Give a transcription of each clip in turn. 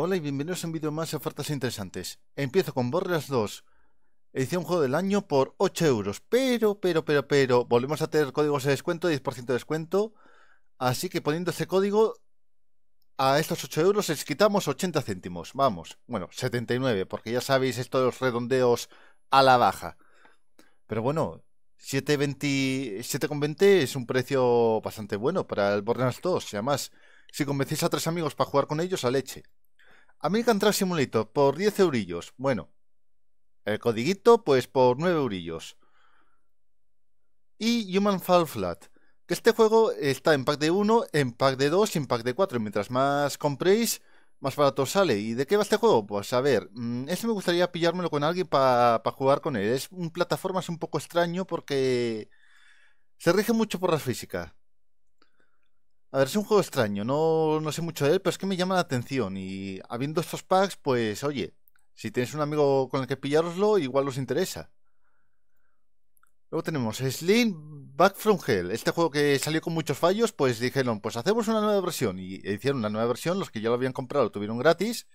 Hola y bienvenidos a un vídeo más de ofertas interesantes. Empiezo con Borderlands 2, edición juego del año por 8 euros. Pero, pero, pero, pero, volvemos a tener códigos de descuento, 10% de descuento. Así que poniendo ese código a estos 8 euros les quitamos 80 céntimos. Vamos, bueno, 79, porque ya sabéis Esto los redondeos a la baja. Pero bueno, 7,20 es un precio bastante bueno para el Borderlands 2. Y además, si convencéis a tres amigos para jugar con ellos, a leche. American Truck Simulator por 10 eurillos. Bueno, el codiguito pues por 9 eurillos. Y Human Fall Flat. Que este juego está en pack de 1, en pack de 2 y en pack de 4. Mientras más compréis, más barato sale. ¿Y de qué va este juego? Pues a ver, mm, este me gustaría pillármelo con alguien para jugar con él. Es un plataforma es un poco extraño porque se rige mucho por la física a ver, es un juego extraño, no, sé mucho de él, pero es que me llama la atención. Y habiendo estos packs, pues oye, si tienes un amigo con el que pillároslo, igual os interesa. Luego tenemos Slim Back from Hell. Este juego que salió con muchos fallos, pues dijeron, pues hacemos una nueva versión. Y hicieron una nueva versión, los que ya lo habían comprado lo tuvieron gratis.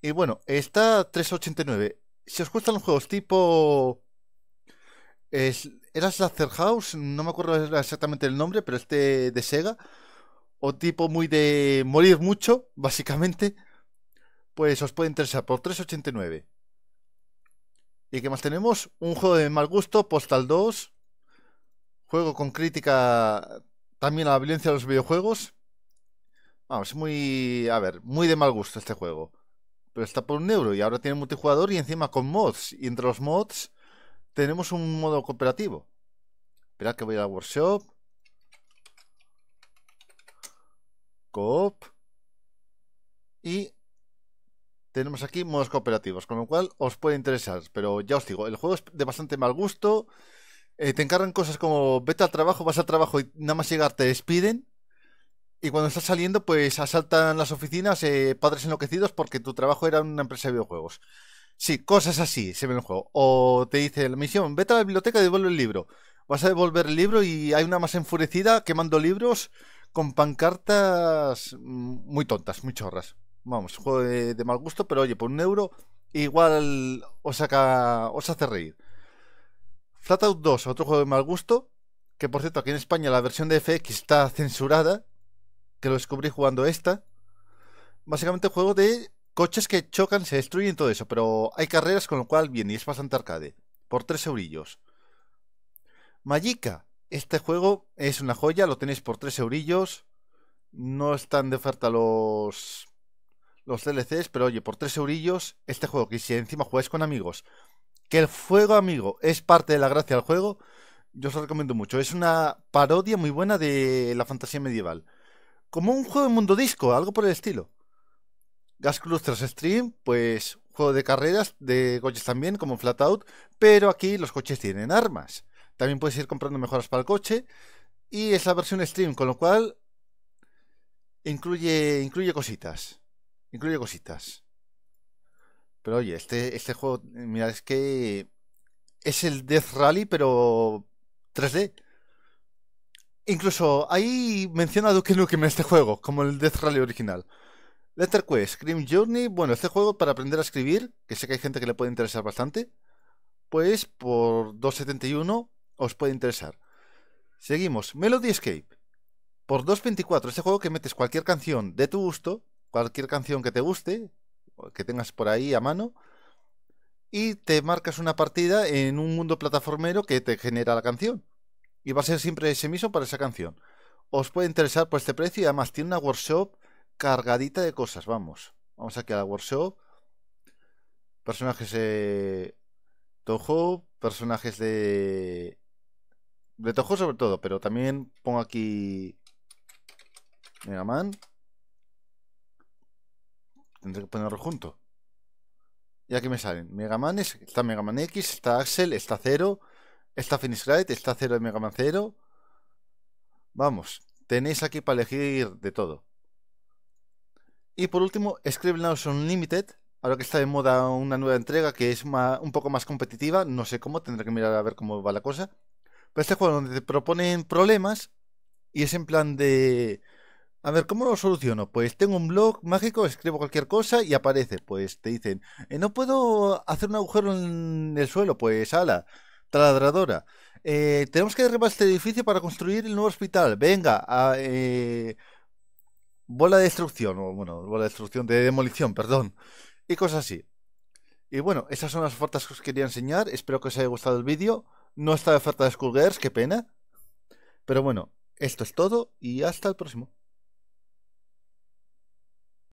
Y bueno, está 3.89. Si os gustan los juegos tipo era Slaughterhouse, House, no me acuerdo exactamente el nombre, pero este de Sega. O tipo muy de morir mucho, básicamente. Pues os puede interesar por 3.89. ¿Y qué más tenemos? Un juego de mal gusto, Postal 2. Juego con crítica también a la violencia de los videojuegos. Vamos, muy. A ver, muy de mal gusto este juego. Pero está por un euro y ahora tiene multijugador y encima con mods. Y entre los mods tenemos un modo cooperativo. Esperad que voy a la workshop. Coop. Y tenemos aquí modos cooperativos, con lo cual os puede interesar. Pero ya os digo, el juego es de bastante mal gusto. Eh, te encargan cosas como vete al trabajo, vas al trabajo y nada más llegar te despiden. Y cuando estás saliendo, pues asaltan las oficinas eh, padres enloquecidos porque tu trabajo era una empresa de videojuegos. Sí, cosas así se ven en el juego. O te dice la misión, vete a la biblioteca y devuelve el libro. Vas a devolver el libro y hay una más enfurecida quemando libros con pancartas mm, muy tontas, muy chorras. Vamos, juego de, mal gusto, pero oye, por un euro igual os saca, os hace reír. Flatout 2, otro juego de mal gusto, que por cierto aquí en España la versión de FX está censurada, que lo descubrí jugando esta. Básicamente juego de Coches que chocan, se destruyen, todo eso, pero hay carreras con lo cual bien y es bastante arcade. Por 3 eurillos. Magica. Este juego es una joya, lo tenéis por 3 eurillos. No están de oferta los, los DLCs, pero oye, por 3 eurillos, este juego que si encima juegas con amigos, que el juego amigo es parte de la gracia del juego, yo os lo recomiendo mucho. Es una parodia muy buena de la fantasía medieval. Como un juego de mundo disco, algo por el estilo. Gas Clusters Stream, pues juego de carreras, de coches también, como Flatout, pero aquí los coches tienen armas. También puedes ir comprando mejoras para el coche. Y es la versión Stream, con lo cual incluye, incluye cositas. Incluye cositas. Pero oye, este, este juego, mira, es que es el Death Rally, pero 3D. Incluso ahí menciona Duke Nukem en este juego, como el Death Rally original. Letter Quest, Scream Journey. Bueno, este juego para aprender a escribir, que sé que hay gente que le puede interesar bastante, pues por 2.71 os puede interesar. Seguimos, Melody Escape. Por 2.24, este juego que metes cualquier canción de tu gusto, cualquier canción que te guste, que tengas por ahí a mano, y te marcas una partida en un mundo plataformero que te genera la canción. Y va a ser siempre ese mismo para esa canción. Os puede interesar por este precio y además tiene una workshop cargadita de cosas, vamos. Vamos aquí a la workshop. Personajes de Toho, personajes de... De Toho sobre todo, pero también pongo aquí Megaman Tendré que ponerlo junto. Y aquí me salen Mega Man, está Mega X, está Axel, está Zero, está finish Wright, está Zero de Mega Man Zero. Vamos, tenéis aquí para elegir de todo. Y por último, Scribblenauts Unlimited, ahora que está de moda una nueva entrega que es un poco más competitiva, no sé cómo, tendré que mirar a ver cómo va la cosa. Pero este juego donde te proponen problemas y es en plan de... A ver, ¿cómo lo soluciono? Pues tengo un blog mágico, escribo cualquier cosa y aparece. Pues te dicen, eh, no puedo hacer un agujero en el suelo, pues ala, taladradora. Eh, tenemos que derribar este edificio para construir el nuevo hospital. Venga, a, eh, bola de destrucción, o bueno, bola de destrucción, de demolición, perdón, y cosas así. Y bueno, esas son las ofertas que os quería enseñar, espero que os haya gustado el vídeo, no estaba de oferta de Skullgirls, qué pena, pero bueno, esto es todo y hasta el próximo.